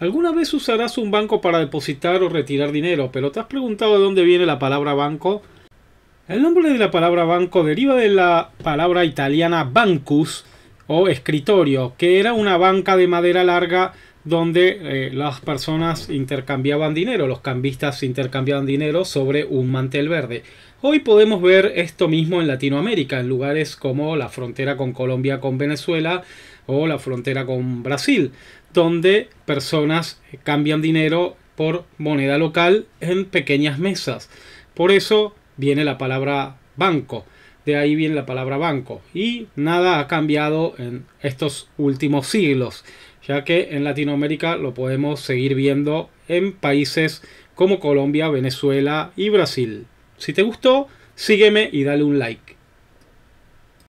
¿Alguna vez usarás un banco para depositar o retirar dinero? Pero ¿te has preguntado de dónde viene la palabra banco? El nombre de la palabra banco deriva de la palabra italiana bancus o escritorio, que era una banca de madera larga donde eh, las personas intercambiaban dinero, los cambistas intercambiaban dinero sobre un mantel verde. Hoy podemos ver esto mismo en Latinoamérica, en lugares como la frontera con Colombia, con Venezuela o la frontera con Brasil, donde personas eh, cambian dinero por moneda local en pequeñas mesas. Por eso viene la palabra banco de ahí viene la palabra banco. Y nada ha cambiado en estos últimos siglos, ya que en Latinoamérica lo podemos seguir viendo en países como Colombia, Venezuela y Brasil. Si te gustó, sígueme y dale un like.